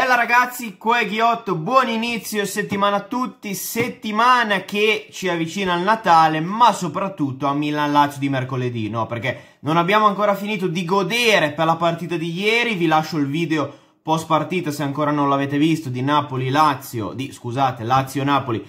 Bella ragazzi, qua è Ghiotto, buon inizio settimana a tutti, settimana che ci avvicina al Natale, ma soprattutto a Milan Lazio di mercoledì, no? Perché non abbiamo ancora finito di godere per la partita di ieri, vi lascio il video post partita se ancora non l'avete visto di Napoli Lazio, di scusate, Lazio Napoli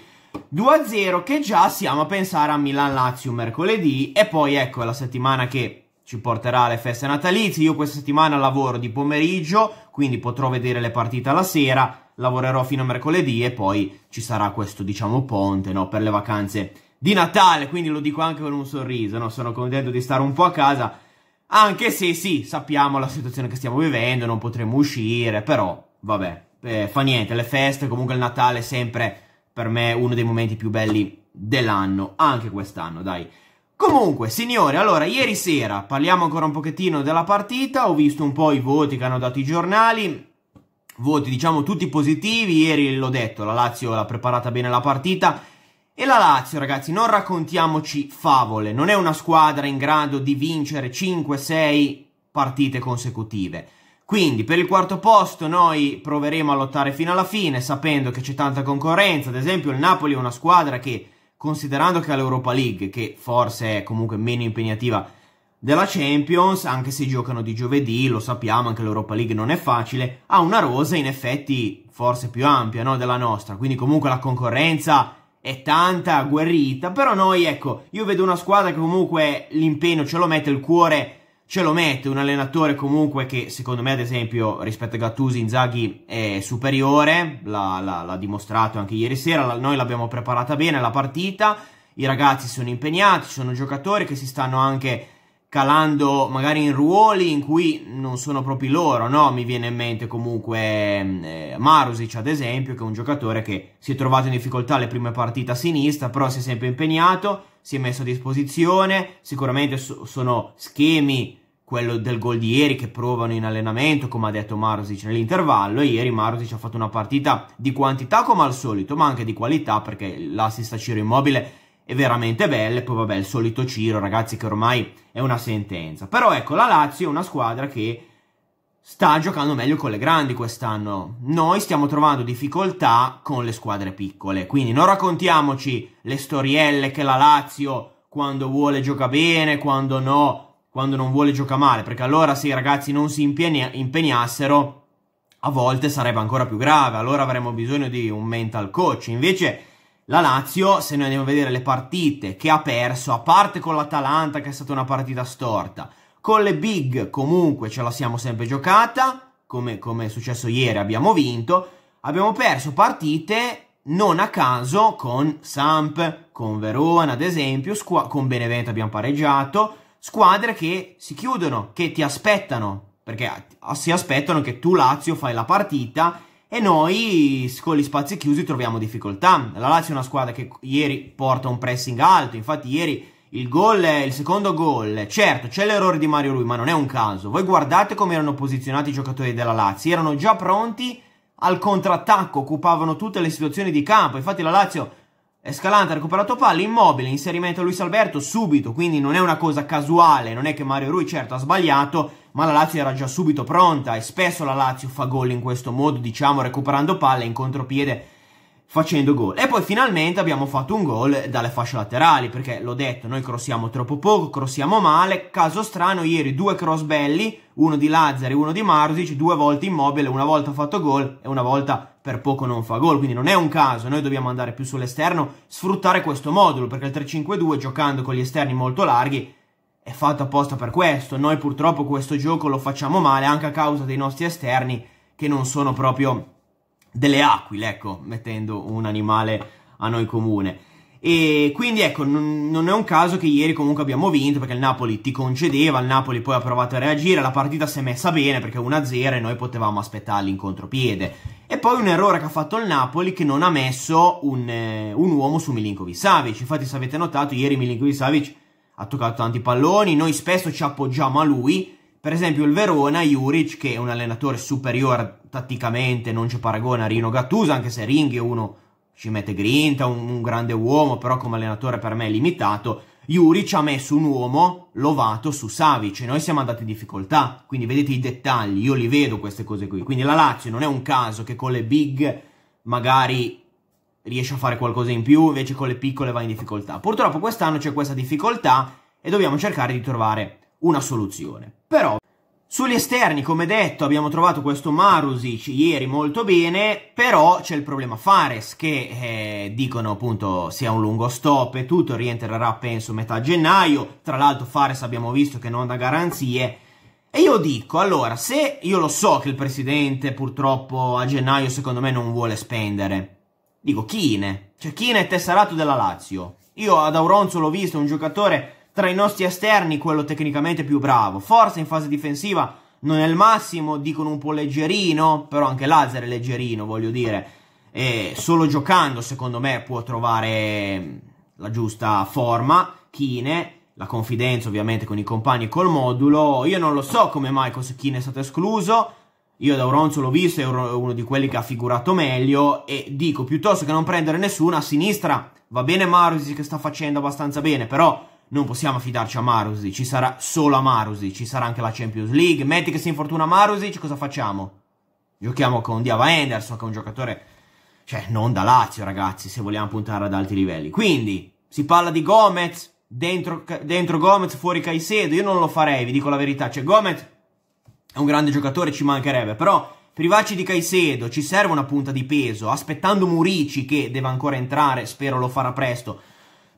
2-0 che già siamo a pensare a Milan Lazio mercoledì e poi ecco è la settimana che ci porterà alle feste natalizie. Io questa settimana lavoro di pomeriggio, quindi potrò vedere le partite alla sera, lavorerò fino a mercoledì e poi ci sarà questo, diciamo, ponte, no, per le vacanze di Natale, quindi lo dico anche con un sorriso, no? Sono contento di stare un po' a casa, anche se sì, sappiamo la situazione che stiamo vivendo, non potremo uscire, però vabbè, eh, fa niente, le feste, comunque il Natale è sempre per me uno dei momenti più belli dell'anno, anche quest'anno, dai. Comunque, signore, allora, ieri sera parliamo ancora un pochettino della partita, ho visto un po' i voti che hanno dato i giornali, voti diciamo tutti positivi, ieri l'ho detto, la Lazio ha preparata bene la partita, e la Lazio, ragazzi, non raccontiamoci favole, non è una squadra in grado di vincere 5-6 partite consecutive. Quindi per il quarto posto noi proveremo a lottare fino alla fine, sapendo che c'è tanta concorrenza. Ad esempio il Napoli è una squadra che considerando che l'Europa League, che forse è comunque meno impegnativa della Champions, anche se giocano di giovedì, lo sappiamo, anche l'Europa League non è facile, ha una rosa in effetti forse più ampia no, della nostra, quindi comunque la concorrenza è tanta, agguerrita, però noi ecco, io vedo una squadra che comunque l'impegno ce lo mette il cuore ce lo mette un allenatore comunque che secondo me ad esempio rispetto a Gattusi Inzaghi è superiore, l'ha, dimostrato anche ieri sera, la, noi l'abbiamo preparata bene la partita, i ragazzi sono impegnati, sono giocatori che si stanno anche calando magari in ruoli in cui non sono proprio loro, no? Mi viene in mente comunque eh, Marusic ad esempio, che è un giocatore che si è trovato in difficoltà le prime partite a sinistra, però si è sempre impegnato, si è messo a disposizione, sicuramente so sono schemi quello del gol di ieri che provano in allenamento, come ha detto Marusic nell'intervallo. ieri Marusic ha fatto una partita di quantità come al solito, ma anche di qualità perché l'assist a Ciro Immobile è veramente bella. E poi vabbè, il solito Ciro, ragazzi, che ormai è una sentenza. Però ecco, la Lazio è una squadra che sta giocando meglio con le grandi quest'anno. Noi stiamo trovando difficoltà con le squadre piccole. Quindi non raccontiamoci le storielle che la Lazio quando vuole gioca bene, quando no quando non vuole gioca male, perché allora se i ragazzi non si impegnassero a volte sarebbe ancora più grave, allora avremmo bisogno di un mental coach. Invece la Lazio, se noi andiamo a vedere le partite che ha perso, a parte con l'Atalanta che è stata una partita storta, con le big comunque ce la siamo sempre giocata, come, come è successo ieri abbiamo vinto, abbiamo perso partite non a caso con Samp, con Verona ad esempio, con Benevento abbiamo pareggiato, squadre che si chiudono, che ti aspettano, perché si aspettano che tu Lazio fai la partita e noi con gli spazi chiusi troviamo difficoltà. La Lazio è una squadra che ieri porta un pressing alto, infatti ieri il gol, il secondo gol, certo c'è l'errore di Mario Rui, ma non è un caso. Voi guardate come erano posizionati i giocatori della Lazio, erano già pronti al contrattacco, occupavano tutte le situazioni di campo, infatti la Lazio Escalante ha recuperato palla, immobile, inserimento a Luis Alberto subito, quindi non è una cosa casuale, non è che Mario Rui certo ha sbagliato, ma la Lazio era già subito pronta e spesso la Lazio fa gol in questo modo, diciamo recuperando palla in contropiede facendo gol. E poi finalmente abbiamo fatto un gol dalle fasce laterali, perché l'ho detto, noi crossiamo troppo poco, crossiamo male, caso strano, ieri due cross belli, uno di Lazzari e uno di Marzic, due volte immobile, una volta fatto gol e una volta per poco non fa gol, quindi non è un caso, noi dobbiamo andare più sull'esterno, sfruttare questo modulo, perché il 3-5-2 giocando con gli esterni molto larghi è fatto apposta per questo, noi purtroppo questo gioco lo facciamo male anche a causa dei nostri esterni che non sono proprio delle aquile, ecco, mettendo un animale a noi comune. E quindi ecco, non è un caso che ieri comunque abbiamo vinto perché il Napoli ti concedeva, il Napoli poi ha provato a reagire, la partita si è messa bene perché 1-0 e noi potevamo aspettarli in contropiede poi un errore che ha fatto il Napoli che non ha messo un, eh, un uomo su Milinkovic Savic. Infatti, se avete notato, ieri Milinkovic Savic ha toccato tanti palloni. Noi spesso ci appoggiamo a lui. Per esempio, il Verona, Juric, che è un allenatore superiore tatticamente, non c'è paragone a Rino Gattuso, anche se Ring è uno ci mette grinta, un, un grande uomo, però come allenatore per me è limitato Juric ha messo un uomo lovato su Savic e noi siamo andati in difficoltà. Quindi vedete i dettagli, io li vedo queste cose qui. Quindi la Lazio non è un caso che con le big magari riesce a fare qualcosa in più, invece con le piccole va in difficoltà. Purtroppo quest'anno c'è questa difficoltà e dobbiamo cercare di trovare una soluzione. Però sugli esterni, come detto, abbiamo trovato questo Marusic ieri molto bene, però c'è il problema Fares che eh, dicono appunto sia un lungo stop e tutto, rientrerà penso metà gennaio, tra l'altro Fares abbiamo visto che non dà garanzie. E io dico, allora, se io lo so che il presidente purtroppo a gennaio secondo me non vuole spendere, dico Chine, cioè Chine è tesserato della Lazio. Io ad Auronzo l'ho visto, un giocatore tra i nostri esterni quello tecnicamente più bravo. Forse in fase difensiva non è il massimo, dicono un po' leggerino, però anche Lazar è leggerino, voglio dire. E solo giocando, secondo me, può trovare la giusta forma, Kine, la confidenza ovviamente con i compagni e col modulo. Io non lo so come mai Kine è stato escluso. Io da Auronzo l'ho visto, è uno di quelli che ha figurato meglio e dico piuttosto che non prendere nessuno a sinistra. Va bene Marusi che sta facendo abbastanza bene, però non possiamo affidarci a Marusic, ci sarà solo a Marusic, ci sarà anche la Champions League. Metti che si infortuna Marusic, cosa facciamo? Giochiamo con Diava Anderson, che è un giocatore, cioè, non da Lazio, ragazzi, se vogliamo puntare ad alti livelli. Quindi, si parla di Gomez, dentro, dentro Gomez, fuori Caicedo, io non lo farei, vi dico la verità. Cioè, Gomez è un grande giocatore, ci mancherebbe, però... Privaci di Caicedo, ci serve una punta di peso, aspettando Murici che deve ancora entrare, spero lo farà presto.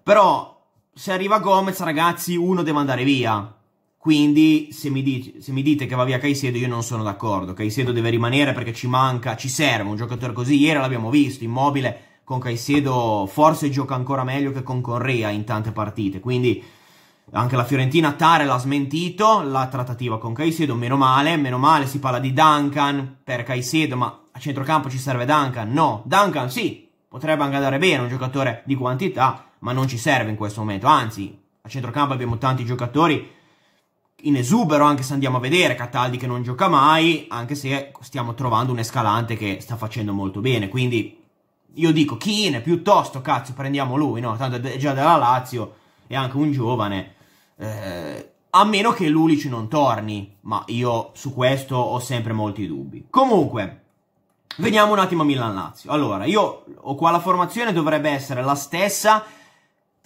Però se arriva Gomez, ragazzi, uno deve andare via. Quindi, se mi, dice, se mi, dite che va via Caicedo, io non sono d'accordo. Caicedo deve rimanere perché ci manca, ci serve un giocatore così. Ieri l'abbiamo visto, immobile con Caicedo forse gioca ancora meglio che con Correa in tante partite. Quindi, anche la Fiorentina Tare l'ha smentito, la trattativa con Caicedo, meno male, meno male, si parla di Duncan per Caicedo, ma a centrocampo ci serve Duncan? No, Duncan sì, Potrebbe anche andare bene un giocatore di quantità, ma non ci serve in questo momento. Anzi, a centrocampo abbiamo tanti giocatori in esubero, anche se andiamo a vedere Cataldi che non gioca mai, anche se stiamo trovando un escalante che sta facendo molto bene. Quindi io dico, Kine, piuttosto, cazzo, prendiamo lui, no? Tanto è già della Lazio, è anche un giovane. Eh, a meno che Lulic non torni, ma io su questo ho sempre molti dubbi. Comunque, Vediamo un attimo Milan-Lazio. Allora, io ho qua la formazione, dovrebbe essere la stessa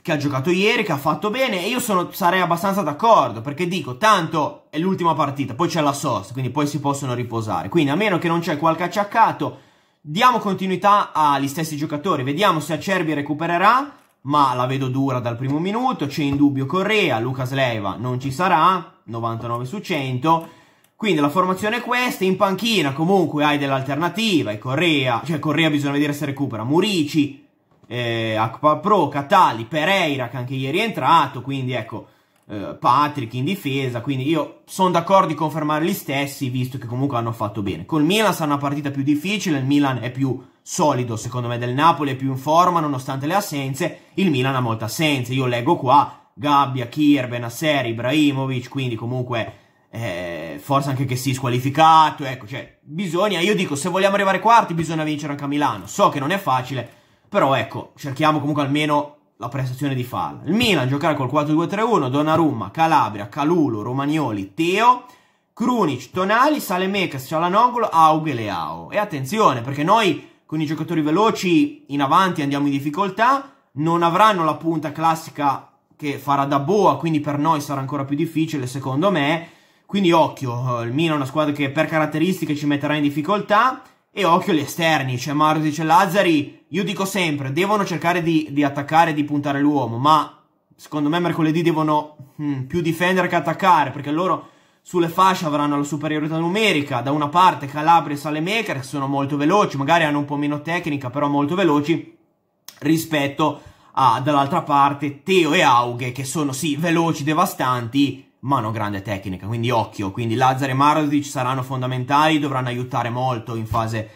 che ha giocato ieri, che ha fatto bene, e io sono, sarei abbastanza d'accordo, perché dico, tanto è l'ultima partita, poi c'è la sosta, quindi poi si possono riposare. Quindi, a meno che non c'è qualche acciaccato, diamo continuità agli stessi giocatori, vediamo se Acerbi recupererà, ma la vedo dura dal primo minuto, c'è in dubbio Correa, Lucas Leiva non ci sarà, 99 su 100, quindi la formazione è questa, in panchina comunque hai dell'alternativa, è Correa, cioè Correa bisogna vedere se recupera, Murici, eh, Akpa Catali, Pereira che anche ieri è entrato, quindi ecco, eh, Patrick in difesa, quindi io sono d'accordo di confermare gli stessi visto che comunque hanno fatto bene. Col Milan sarà una partita più difficile, il Milan è più solido secondo me del Napoli, è più in forma nonostante le assenze, il Milan ha molte assenze, io leggo qua Gabbia, Kier, Benasseri, Ibrahimovic, quindi comunque eh, forse anche che si è squalificato, ecco, cioè, bisogna, io dico, se vogliamo arrivare quarti bisogna vincere anche a Milano, so che non è facile, però ecco, cerchiamo comunque almeno la prestazione di Falla. Il Milan giocare col 4-2-3-1, Donnarumma, Calabria, Calulo, Romagnoli, Teo, Krunic, Tonali, Salemecas, Cialanoglu, Aug Leao. E attenzione, perché noi con i giocatori veloci in avanti andiamo in difficoltà, non avranno la punta classica che farà da boa, quindi per noi sarà ancora più difficile, secondo me, quindi occhio, eh, il Milan è una squadra che per caratteristiche ci metterà in difficoltà e occhio gli esterni, c'è Marusic e Lazzari, io dico sempre, devono cercare di, di attaccare, di puntare l'uomo, ma secondo me mercoledì devono hm, più difendere che attaccare, perché loro sulle fasce avranno la superiorità numerica, da una parte Calabria e Salemaker che sono molto veloci, magari hanno un po' meno tecnica, però molto veloci, rispetto a, dall'altra parte, Teo e Aughe, che sono sì, veloci, devastanti, ma non grande tecnica, quindi occhio. Quindi Lazzar e Marotic saranno fondamentali, dovranno aiutare molto in fase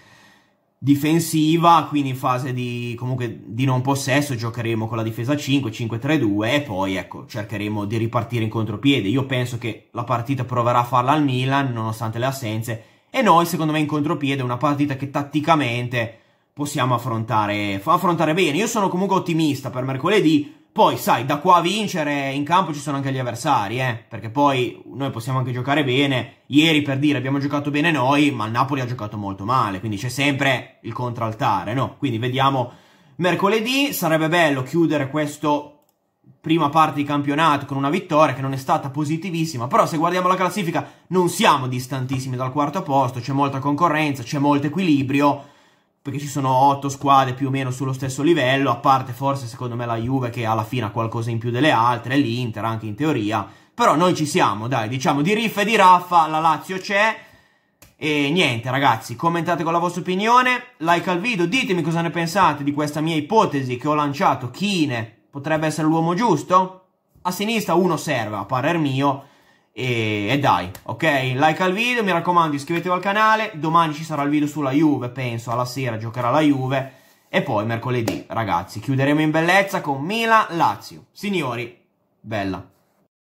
difensiva, quindi in fase di, comunque, di non possesso giocheremo con la difesa 5, 5-3-2 e poi ecco, cercheremo di ripartire in contropiede. Io penso che la partita proverà a farla al Milan, nonostante le assenze, e noi secondo me in contropiede è una partita che tatticamente possiamo affrontare, affrontare bene. Io sono comunque ottimista per mercoledì, poi, sai, da qua a vincere in campo ci sono anche gli avversari, eh? perché poi noi possiamo anche giocare bene. Ieri, per dire, abbiamo giocato bene noi, ma il Napoli ha giocato molto male, quindi c'è sempre il contraltare, no? Quindi vediamo mercoledì, sarebbe bello chiudere questo prima parte di campionato con una vittoria che non è stata positivissima, però se guardiamo la classifica non siamo distantissimi dal quarto posto, c'è molta concorrenza, c'è molto equilibrio, perché ci sono otto squadre più o meno sullo stesso livello, a parte forse secondo me la Juve che alla fine ha qualcosa in più delle altre, l'Inter anche in teoria, però noi ci siamo, dai, diciamo di Riff e di Raffa, la Lazio c'è, e niente ragazzi, commentate con la vostra opinione, like al video, ditemi cosa ne pensate di questa mia ipotesi che ho lanciato, Kine potrebbe essere l'uomo giusto? A sinistra uno serve, a parer mio, e, e, dai, ok? Like al video, mi raccomando iscrivetevi al canale, domani ci sarà il video sulla Juve, penso, alla sera giocherà la Juve e poi mercoledì, ragazzi, chiuderemo in bellezza con Mila lazio Signori, bella.